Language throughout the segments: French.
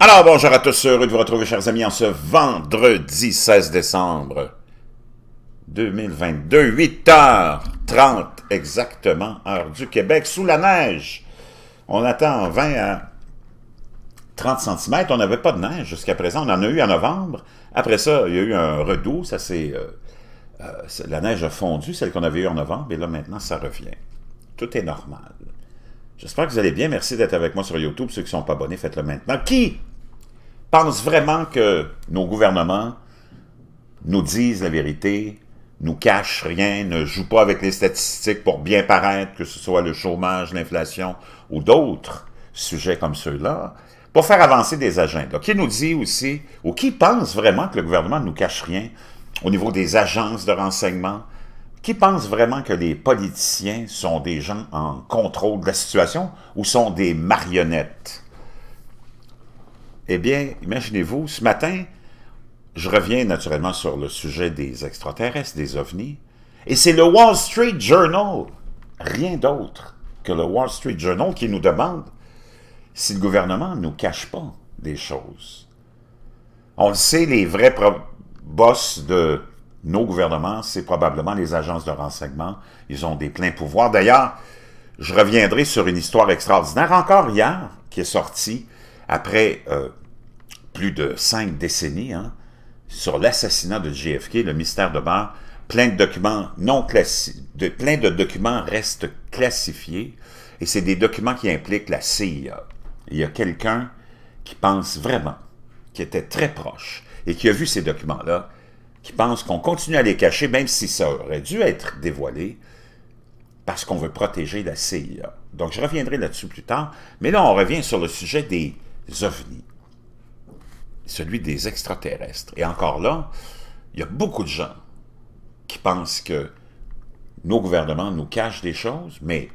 Alors bonjour à tous, heureux de vous retrouver chers amis en ce vendredi 16 décembre 2022, 8h30 exactement, heure du Québec, sous la neige. On attend 20 à 30 cm, on n'avait pas de neige jusqu'à présent, on en a eu en novembre. Après ça, il y a eu un redout, ça euh, euh, c'est la neige a fondu, celle qu'on avait eue en novembre, et là maintenant ça revient. Tout est normal. J'espère que vous allez bien. Merci d'être avec moi sur YouTube. Ceux qui ne sont pas abonnés, faites-le maintenant. Qui Pense vraiment que nos gouvernements nous disent la vérité, nous cachent rien, ne jouent pas avec les statistiques pour bien paraître, que ce soit le chômage, l'inflation ou d'autres sujets comme ceux-là, pour faire avancer des agendas. Qui nous dit aussi, ou qui pense vraiment que le gouvernement ne nous cache rien au niveau des agences de renseignement, qui pense vraiment que les politiciens sont des gens en contrôle de la situation ou sont des marionnettes? Eh bien, imaginez-vous, ce matin, je reviens naturellement sur le sujet des extraterrestres, des ovnis, et c'est le Wall Street Journal, rien d'autre que le Wall Street Journal qui nous demande si le gouvernement ne nous cache pas des choses. On le sait, les vrais boss de nos gouvernements, c'est probablement les agences de renseignement. Ils ont des pleins pouvoirs. D'ailleurs, je reviendrai sur une histoire extraordinaire encore hier qui est sortie après euh, plus de cinq décennies, hein, sur l'assassinat de JFK, le mystère demeure, plein de documents non plein de documents restent classifiés, et c'est des documents qui impliquent la CIA. Il y a quelqu'un qui pense vraiment, qui était très proche, et qui a vu ces documents-là, qui pense qu'on continue à les cacher, même si ça aurait dû être dévoilé, parce qu'on veut protéger la CIA. Donc, je reviendrai là-dessus plus tard, mais là, on revient sur le sujet des ovnis, celui des extraterrestres. Et encore là, il y a beaucoup de gens qui pensent que nos gouvernements nous cachent des choses, mais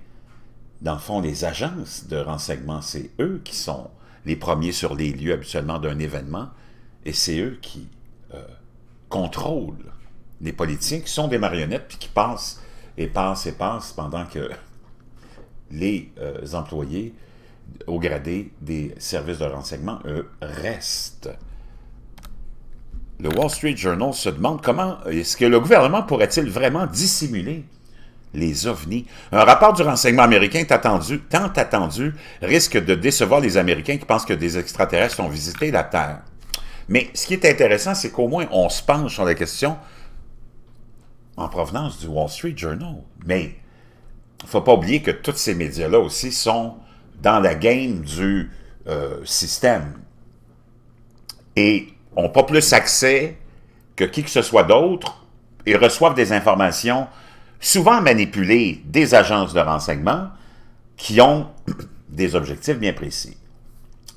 dans le fond, les agences de renseignement, c'est eux qui sont les premiers sur les lieux habituellement d'un événement, et c'est eux qui euh, contrôlent les politiques, qui sont des marionnettes, puis qui passent et passent et passent pendant que les euh, employés au gradé des services de renseignement, eux, restent. Le Wall Street Journal se demande comment est-ce que le gouvernement pourrait-il vraiment dissimuler les ovnis. Un rapport du renseignement américain attendu, tant attendu risque de décevoir les Américains qui pensent que des extraterrestres ont visité la Terre. Mais ce qui est intéressant, c'est qu'au moins on se penche sur la question en provenance du Wall Street Journal. Mais il ne faut pas oublier que tous ces médias-là aussi sont dans la game du euh, système. Et n'ont pas plus accès que qui que ce soit d'autre et reçoivent des informations souvent manipulées des agences de renseignement qui ont des objectifs bien précis.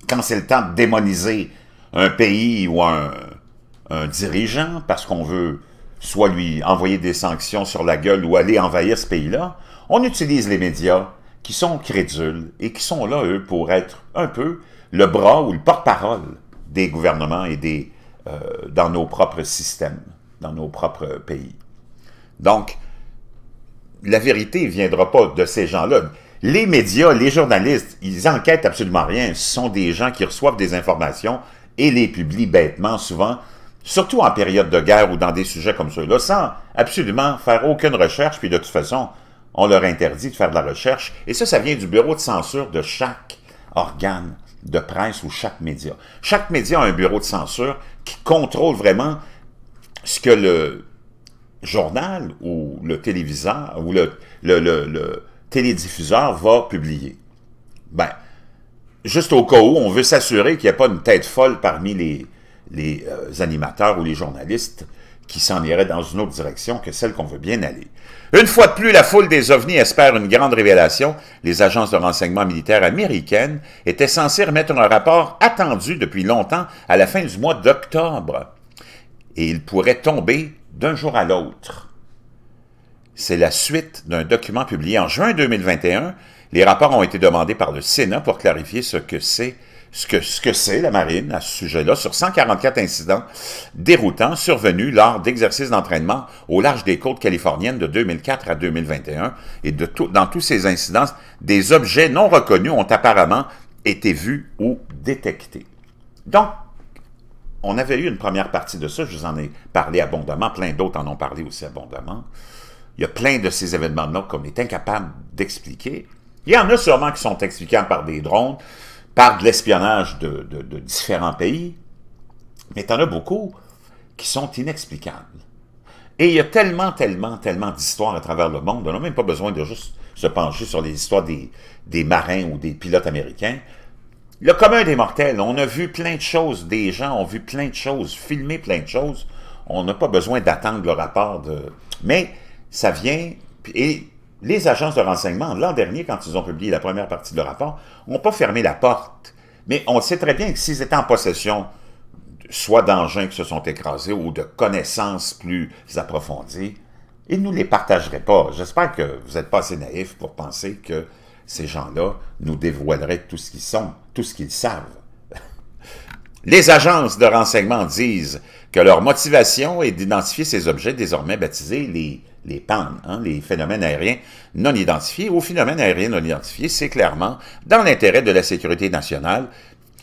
Quand c'est le temps de démoniser un pays ou un dirigeant parce qu'on veut soit lui envoyer des sanctions sur la gueule ou aller envahir ce pays-là, on utilise les médias qui sont crédules et qui sont là, eux, pour être un peu le bras ou le porte-parole des gouvernements et des, euh, dans nos propres systèmes, dans nos propres pays. Donc, la vérité ne viendra pas de ces gens-là. Les médias, les journalistes, ils enquêtent absolument rien. Ce sont des gens qui reçoivent des informations et les publient bêtement, souvent, surtout en période de guerre ou dans des sujets comme ceux-là, sans absolument faire aucune recherche, puis de toute façon, on leur interdit de faire de la recherche. Et ça, ça vient du bureau de censure de chaque organe de presse ou chaque média. Chaque média a un bureau de censure qui contrôle vraiment ce que le journal ou le téléviseur ou le, télédiffuseur va publier. Ben, juste au cas où, on veut s'assurer qu'il n'y a pas une tête folle parmi les, euh, animateurs ou les journalistes qui s'en irait dans une autre direction que celle qu'on veut bien aller. Une fois de plus, la foule des ovnis espère une grande révélation. Les agences de renseignement militaire américaines étaient censées remettre un rapport attendu depuis longtemps à la fin du mois d'octobre. Et il pourrait tomber d'un jour à l'autre. C'est la suite d'un document publié en juin 2021. Les rapports ont été demandés par le Sénat pour clarifier ce que c'est ce que ce que c'est la marine à ce sujet-là sur 144 incidents déroutants survenus lors d'exercices d'entraînement au large des côtes californiennes de 2004 à 2021 et de tout, dans tous ces incidents, des objets non reconnus ont apparemment été vus ou détectés. Donc on avait eu une première partie de ça, je vous en ai parlé abondamment, plein d'autres en ont parlé aussi abondamment. Il y a plein de ces événements-là qu'on est incapable d'expliquer. Il y en a sûrement qui sont expliquables par des drones, par de l'espionnage de, différents pays, mais en a beaucoup qui sont inexplicables. Et il y a tellement, tellement, tellement d'histoires à travers le monde, on n'a même pas besoin de juste se pencher sur les histoires des, des marins ou des pilotes américains. Le commun des mortels, on a vu plein de choses, des gens ont vu plein de choses, filmé plein de choses, on n'a pas besoin d'attendre le rapport de... Mais ça vient, et les agences de renseignement, l'an dernier, quand ils ont publié la première partie de leur rapport, n'ont pas fermé la porte. Mais on sait très bien que s'ils étaient en possession soit d'engins qui se sont écrasés ou de connaissances plus approfondies, ils ne nous les partageraient pas. J'espère que vous n'êtes pas assez naïfs pour penser que ces gens-là nous dévoileraient tout ce qu'ils sont, tout ce qu'ils savent. Les agences de renseignement disent que leur motivation est d'identifier ces objets désormais baptisés les les pannes, hein, les phénomènes aériens non identifiés. ou phénomènes aériens non identifiés, c'est clairement dans l'intérêt de la sécurité nationale.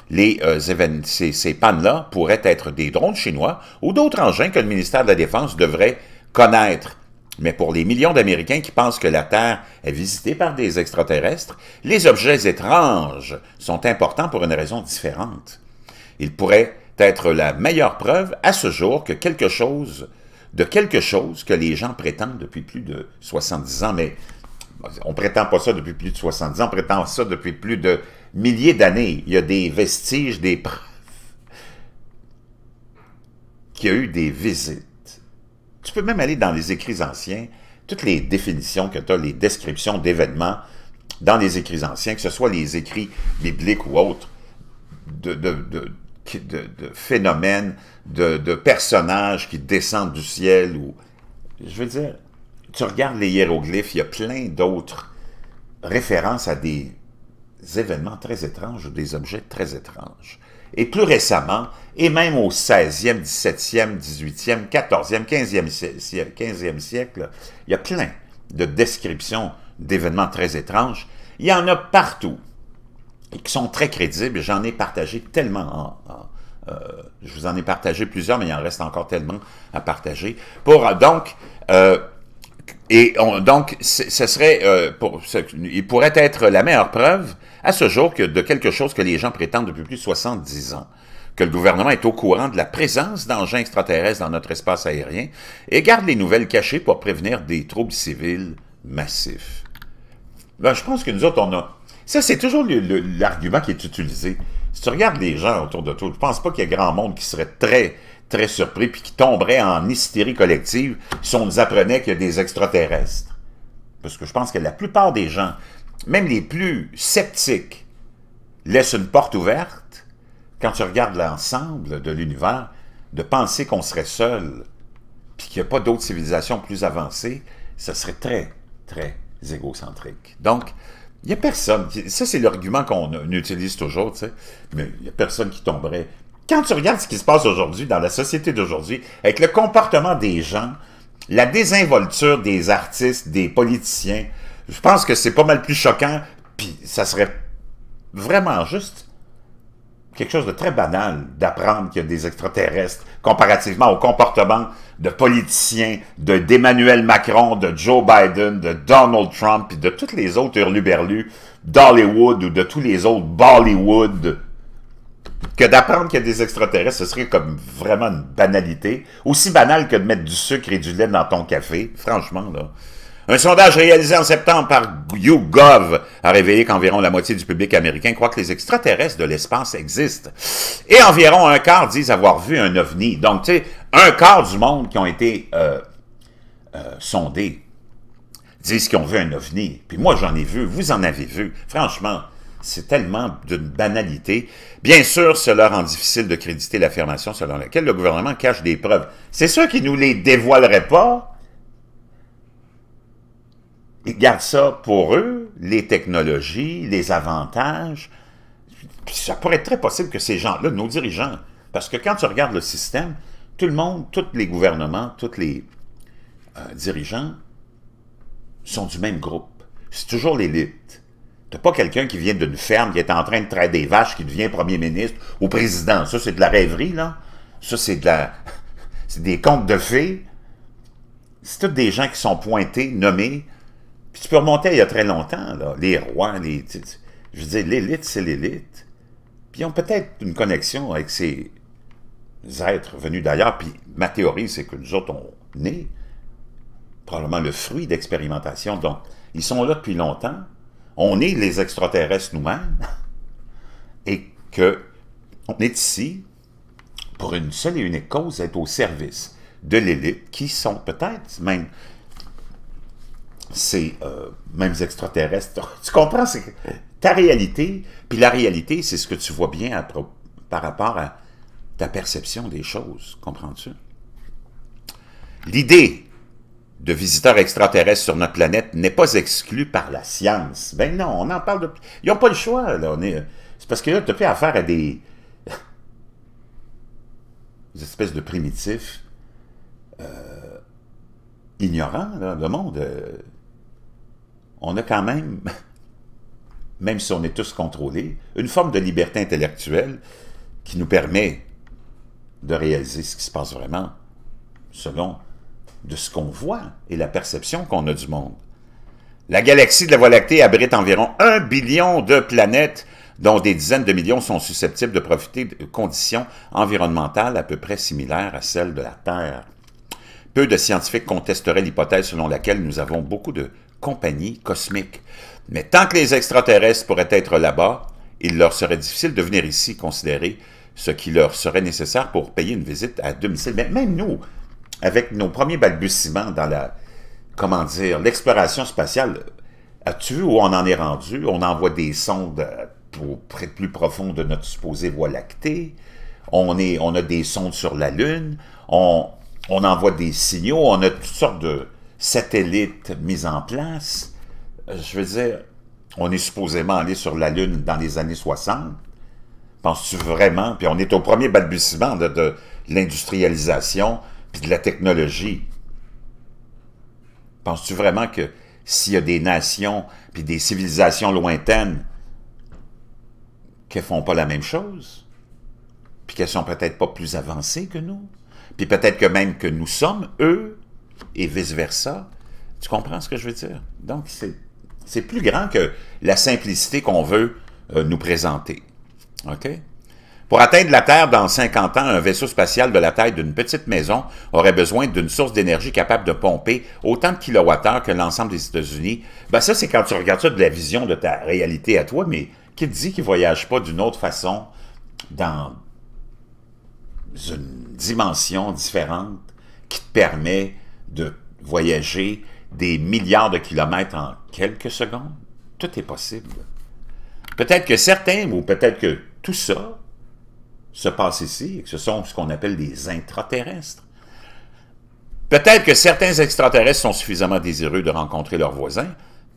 Les, euh, ces, ces pannes-là pourraient être des drones chinois ou d'autres engins que le ministère de la Défense devrait connaître. Mais pour les millions d'Américains qui pensent que la Terre est visitée par des extraterrestres, les objets étranges sont importants pour une raison différente. Ils pourraient être la meilleure preuve à ce jour que quelque chose de quelque chose que les gens prétendent depuis plus de 70 ans, mais on prétend pas ça depuis plus de 70 ans, on prétend ça depuis plus de milliers d'années. Il y a des vestiges, des preuves qu'il y a eu des visites. Tu peux même aller dans les écrits anciens, toutes les définitions que tu as, les descriptions d'événements dans les écrits anciens, que ce soit les écrits bibliques ou autres, de de, phénomènes, de, personnages qui descendent du ciel. ou Je veux dire, tu regardes les hiéroglyphes, il y a plein d'autres références à des événements très étranges ou des objets très étranges. Et plus récemment, et même au 16e, 17e, 18e, 14e, 15e, 15e siècle, il y a plein de descriptions d'événements très étranges. Il y en a partout qui sont très crédibles. J'en ai partagé tellement. Euh, je vous en ai partagé plusieurs, mais il en reste encore tellement à partager. Pour euh, donc euh, et donc ce serait il pourrait être la meilleure preuve à ce jour que de quelque chose que les gens prétendent depuis plus de 70 ans que le gouvernement est au courant de la présence d'engins extraterrestres dans notre espace aérien et garde les nouvelles cachées pour prévenir des troubles civils massifs. Ben, je pense que nous autres, on a ça, c'est toujours l'argument qui est utilisé. Si tu regardes les gens autour de toi, je ne pense pas qu'il y ait grand monde qui serait très, très surpris puis qui tomberait en hystérie collective si on nous apprenait qu'il y a des extraterrestres. Parce que je pense que la plupart des gens, même les plus sceptiques, laissent une porte ouverte quand tu regardes l'ensemble de l'univers, de penser qu'on serait seul puis qu'il n'y a pas d'autres civilisations plus avancées, ce serait très, très égocentrique. Donc, il n'y a personne. Ça, c'est l'argument qu'on utilise toujours, tu sais. Mais il n'y a personne qui tomberait. Quand tu regardes ce qui se passe aujourd'hui, dans la société d'aujourd'hui, avec le comportement des gens, la désinvolture des artistes, des politiciens, je pense que c'est pas mal plus choquant, puis ça serait vraiment juste quelque chose de très banal d'apprendre qu'il y a des extraterrestres comparativement au comportement de politiciens, de d'Emmanuel Macron, de Joe Biden, de Donald Trump, et de toutes les autres hurluberlus d'Hollywood ou de tous les autres Bollywood, que d'apprendre qu'il y a des extraterrestres, ce serait comme vraiment une banalité. Aussi banale que de mettre du sucre et du lait dans ton café, franchement, là. Un sondage réalisé en septembre par YouGov a révélé qu'environ la moitié du public américain croit que les extraterrestres de l'espace existent. Et environ un quart disent avoir vu un ovni. Donc, tu sais, un quart du monde qui ont été euh, euh, sondés disent qu'ils ont vu un ovni. Puis moi, j'en ai vu, vous en avez vu. Franchement, c'est tellement d'une banalité. Bien sûr, cela rend difficile de créditer l'affirmation selon laquelle le gouvernement cache des preuves. C'est sûr qu'il ne nous les dévoilerait pas, ils gardent ça pour eux, les technologies, les avantages. ça pourrait être très possible que ces gens-là, nos dirigeants, parce que quand tu regardes le système, tout le monde, tous les gouvernements, tous les euh, dirigeants sont du même groupe. C'est toujours l'élite. T'as pas quelqu'un qui vient d'une ferme, qui est en train de traire des vaches, qui devient premier ministre ou président. Ça, c'est de la rêverie, là. Ça, c'est de la... c'est des contes de fées. C'est tous des gens qui sont pointés, nommés, puis tu peux remonter il y a très longtemps, là. Les rois, les. Je veux dire, l'élite, c'est l'élite. Puis ils ont peut-être une connexion avec ces êtres venus d'ailleurs. Puis ma théorie, c'est que nous autres, on est probablement le fruit d'expérimentation. Donc, ils sont là depuis longtemps. On est les extraterrestres nous-mêmes. Et que on est ici pour une seule et unique cause, être au service de l'élite qui sont peut-être même c'est... euh, mêmes extraterrestres. Tu comprends c'est ta réalité, puis la réalité, c'est ce que tu vois bien par rapport à ta perception des choses. Comprends-tu? L'idée de visiteurs extraterrestres sur notre planète n'est pas exclue par la science. Ben non, on en parle de... Ils n'ont pas le choix, là. Euh, c'est est parce que là, tu fait affaire à des... des espèces de primitifs euh, ignorants, là, le monde... Euh, on a quand même, même si on est tous contrôlés, une forme de liberté intellectuelle qui nous permet de réaliser ce qui se passe vraiment selon de ce qu'on voit et la perception qu'on a du monde. La galaxie de la Voie lactée abrite environ un billion de planètes dont des dizaines de millions sont susceptibles de profiter de conditions environnementales à peu près similaires à celles de la Terre. Peu de scientifiques contesteraient l'hypothèse selon laquelle nous avons beaucoup de compagnie cosmique. Mais tant que les extraterrestres pourraient être là-bas, il leur serait difficile de venir ici considérer ce qui leur serait nécessaire pour payer une visite à domicile. Mais même nous, avec nos premiers balbutiements dans la, comment dire, l'exploration spatiale, as-tu vu où on en est rendu? On envoie des sondes euh, pour, plus profond de notre supposée Voie lactée, on, est, on a des sondes sur la Lune, on, on envoie des signaux, on a toutes sortes de, satellite mis mise en place, euh, je veux dire, on est supposément allé sur la Lune dans les années 60. Penses-tu vraiment? Puis on est au premier balbutiement de, l'industrialisation puis de la technologie. Penses-tu vraiment que s'il y a des nations puis des civilisations lointaines qui font pas la même chose, puis qu'elles sont peut-être pas plus avancées que nous, puis peut-être que même que nous sommes, eux, et vice-versa. Tu comprends ce que je veux dire? Donc, c'est plus grand que la simplicité qu'on veut euh, nous présenter. OK? Pour atteindre la Terre dans 50 ans, un vaisseau spatial de la taille d'une petite maison aurait besoin d'une source d'énergie capable de pomper autant de kilowattheures que l'ensemble des États-Unis. Bah ça, c'est quand tu regardes ça de la vision de ta réalité à toi, mais qui te dit qu'il ne voyage pas d'une autre façon dans une dimension différente qui te permet de voyager des milliards de kilomètres en quelques secondes. Tout est possible. Peut-être que certains, ou peut-être que tout ça, se passe ici, et que ce sont ce qu'on appelle des intraterrestres. Peut-être que certains extraterrestres sont suffisamment désireux de rencontrer leurs voisins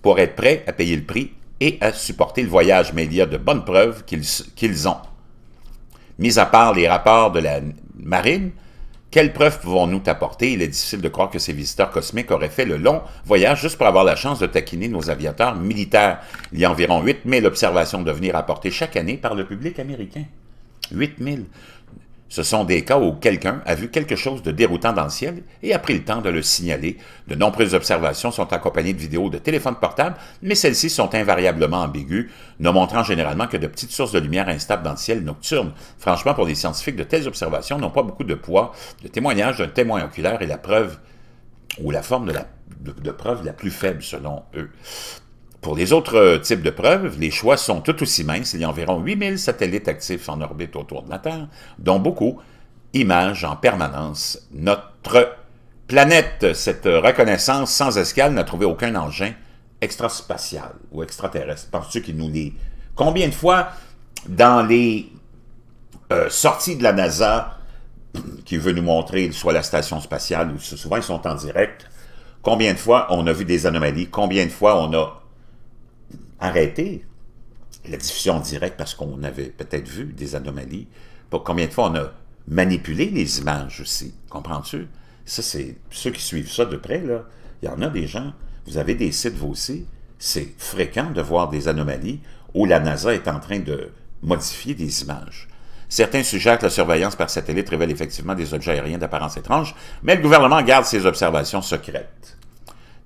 pour être prêts à payer le prix et à supporter le voyage, mais il y a de bonnes preuves qu'ils ont. Mis à part les rapports de la marine, quelles preuves pouvons-nous t'apporter? Il est difficile de croire que ces visiteurs cosmiques auraient fait le long voyage juste pour avoir la chance de taquiner nos aviateurs militaires. Il y a environ 8000 observations de venir apportées chaque année par le public américain. 8000. Ce sont des cas où quelqu'un a vu quelque chose de déroutant dans le ciel et a pris le temps de le signaler. De nombreuses observations sont accompagnées de vidéos de téléphones portables, mais celles-ci sont invariablement ambiguës, ne montrant généralement que de petites sources de lumière instables dans le ciel nocturne. Franchement, pour les scientifiques, de telles observations n'ont pas beaucoup de poids. Le témoignage d'un témoin oculaire est la preuve ou la forme de, preuve la plus faible selon eux. Pour les autres euh, types de preuves, les choix sont tout aussi minces. Il y a environ 8000 satellites actifs en orbite autour de la Terre, dont beaucoup imagent en permanence notre planète. Cette reconnaissance sans escale n'a trouvé aucun engin extraspatial ou extraterrestre. Parce tu qu'il nous les... Combien de fois dans les euh, sorties de la NASA qui veut nous montrer soit la station spatiale ou souvent ils sont en direct, combien de fois on a vu des anomalies, combien de fois on a arrêter la diffusion directe parce qu'on avait peut-être vu des anomalies. Pour combien de fois on a manipulé les images aussi, comprends-tu? Ça, c'est ceux qui suivent ça de près, là. Il y en a des gens. Vous avez des sites, vous aussi. C'est fréquent de voir des anomalies où la NASA est en train de modifier des images. Certains sujets que la surveillance par satellite révèle effectivement des objets aériens d'apparence étrange, mais le gouvernement garde ses observations secrètes.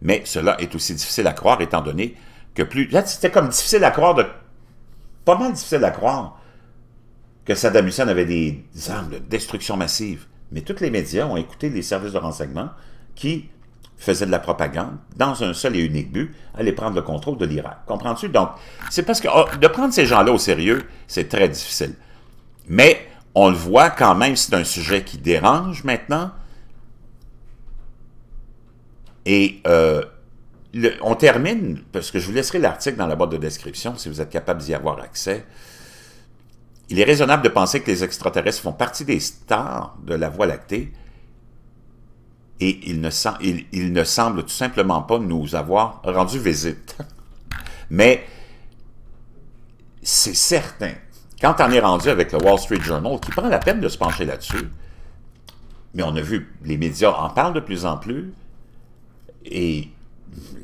Mais cela est aussi difficile à croire étant donné que plus... Là, c'était comme difficile à croire de... Pas mal difficile à croire que Saddam Hussein avait des, armes de destruction massive. Mais tous les médias ont écouté les services de renseignement qui faisaient de la propagande dans un seul et unique but, aller prendre le contrôle de l'Irak. Comprends-tu? Donc, c'est parce que oh, de prendre ces gens-là au sérieux, c'est très difficile. Mais on le voit quand même, c'est un sujet qui dérange maintenant. Et euh, on termine, parce que je vous laisserai l'article dans la boîte de description si vous êtes capable d'y avoir accès. Il est raisonnable de penser que les extraterrestres font partie des stars de la Voie lactée et ils ne, ne semblent tout simplement pas nous avoir rendu visite. Mais c'est certain, quand on est rendu avec le Wall Street Journal, qui prend la peine de se pencher là-dessus, mais on a vu, les médias en parlent de plus en plus, et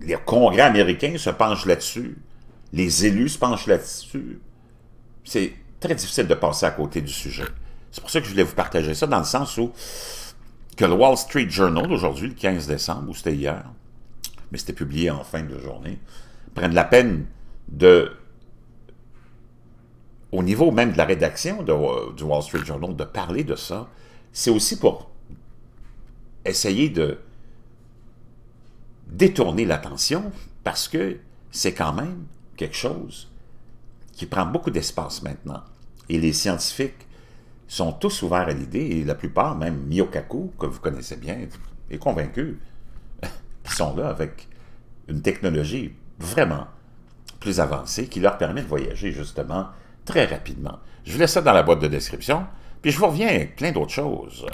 les congrès américains se penchent là-dessus. Les élus se penchent là-dessus. C'est très difficile de passer à côté du sujet. C'est pour ça que je voulais vous partager ça, dans le sens où que le Wall Street Journal, aujourd'hui, le 15 décembre, ou c'était hier, mais c'était publié en fin de journée, prennent la peine de, au niveau même de la rédaction du Wall Street Journal, de parler de ça. C'est aussi pour essayer de détourner l'attention parce que c'est quand même quelque chose qui prend beaucoup d'espace maintenant. Et les scientifiques sont tous ouverts à l'idée, et la plupart, même Miyokaku, que vous connaissez bien, est convaincu qu'ils sont là avec une technologie vraiment plus avancée qui leur permet de voyager justement très rapidement. Je vous laisse ça dans la boîte de description, puis je vous reviens avec plein d'autres choses.